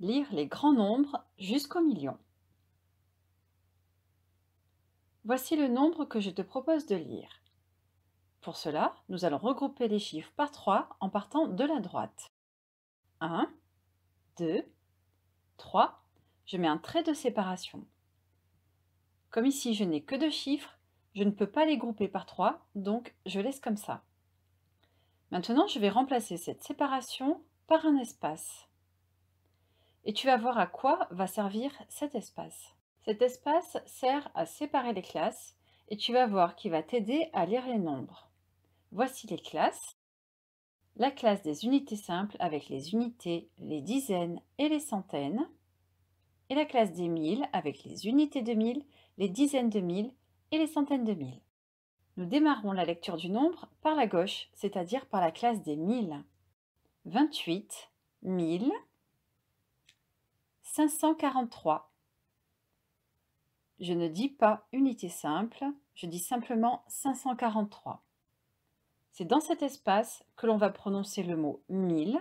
Lire les grands nombres jusqu'au million. Voici le nombre que je te propose de lire. Pour cela, nous allons regrouper les chiffres par 3 en partant de la droite. 1, 2, 3. Je mets un trait de séparation. Comme ici, je n'ai que deux chiffres, je ne peux pas les grouper par 3, donc je laisse comme ça. Maintenant, je vais remplacer cette séparation par un espace et tu vas voir à quoi va servir cet espace. Cet espace sert à séparer les classes et tu vas voir qui va t'aider à lire les nombres. Voici les classes. La classe des unités simples avec les unités, les dizaines et les centaines. Et la classe des mille avec les unités de mille, les dizaines de mille et les centaines de mille. Nous démarrons la lecture du nombre par la gauche, c'est-à-dire par la classe des mille. 28, 1000, 543. Je ne dis pas unité simple, je dis simplement 543. C'est dans cet espace que l'on va prononcer le mot 1000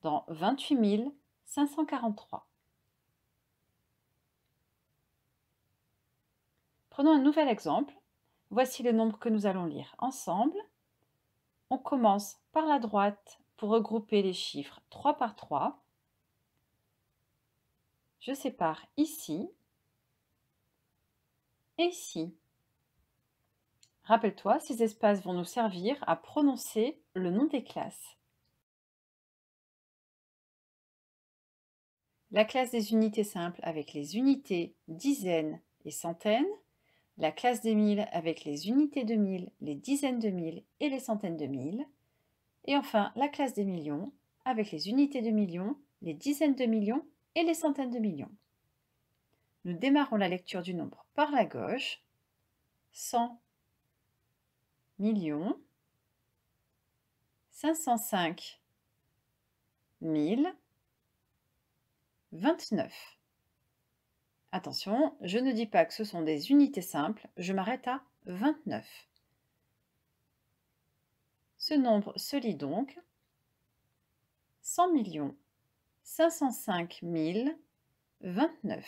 dans 28 543. Prenons un nouvel exemple. Voici les nombres que nous allons lire ensemble. On commence par la droite pour regrouper les chiffres 3 par 3 je sépare ici et ici. Rappelle-toi, ces espaces vont nous servir à prononcer le nom des classes. La classe des unités simples avec les unités dizaines et centaines, la classe des mille avec les unités de mille, les dizaines de mille et les centaines de mille, et enfin la classe des millions avec les unités de millions, les dizaines de millions et les centaines de millions. Nous démarrons la lecture du nombre par la gauche. 100 millions, 505 1000, 29. Attention, je ne dis pas que ce sont des unités simples, je m'arrête à 29. Ce nombre se lit donc 100 millions 505 029.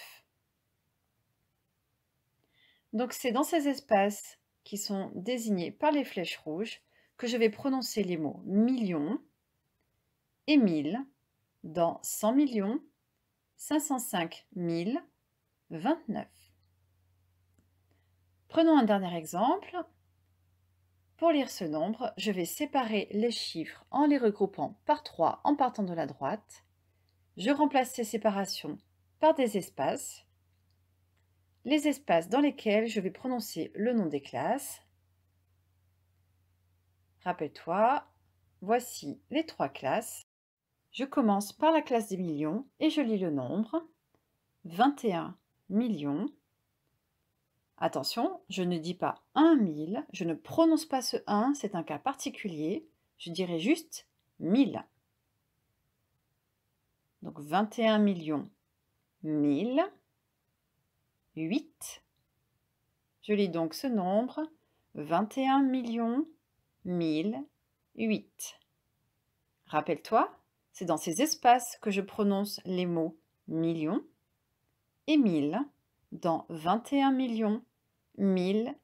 Donc c'est dans ces espaces qui sont désignés par les flèches rouges que je vais prononcer les mots millions et mille dans 100 millions, 505 029. Prenons un dernier exemple. Pour lire ce nombre, je vais séparer les chiffres en les regroupant par 3 en partant de la droite je remplace ces séparations par des espaces, les espaces dans lesquels je vais prononcer le nom des classes. Rappelle-toi, voici les trois classes. Je commence par la classe des millions et je lis le nombre. 21 millions. Attention, je ne dis pas 1 mille, je ne prononce pas ce 1, c'est un cas particulier. Je dirais juste 1000. Donc 21 millions 1000, 8. Je lis donc ce nombre, 21 millions 1000, 8. Rappelle-toi, c'est dans ces espaces que je prononce les mots millions et 1000 dans 21 millions 1000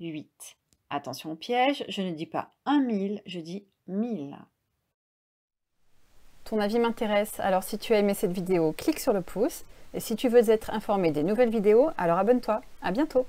8 Attention au piège, je ne dis pas 1000, je dis 1000. Ton avis m'intéresse, alors si tu as aimé cette vidéo, clique sur le pouce. Et si tu veux être informé des nouvelles vidéos, alors abonne-toi. À bientôt